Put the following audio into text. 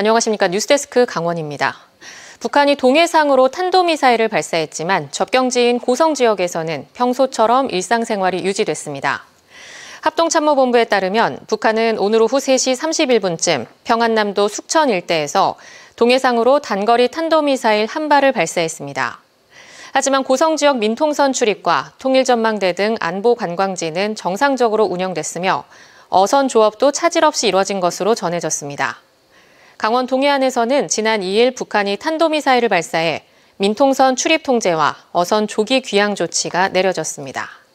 안녕하십니까 뉴스데스크 강원입니다. 북한이 동해상으로 탄도미사일을 발사했지만 접경지인 고성 지역에서는 평소처럼 일상생활이 유지됐습니다. 합동참모본부에 따르면 북한은 오늘 오후 3시 31분쯤 평안남도 숙천 일대에서 동해상으로 단거리 탄도미사일 한 발을 발사했습니다. 하지만 고성 지역 민통선 출입과 통일전망대 등 안보 관광지는 정상적으로 운영됐으며 어선 조업도 차질 없이 이뤄진 것으로 전해졌습니다. 강원 동해안에서는 지난 2일 북한이 탄도미사일을 발사해 민통선 출입 통제와 어선 조기 귀향 조치가 내려졌습니다.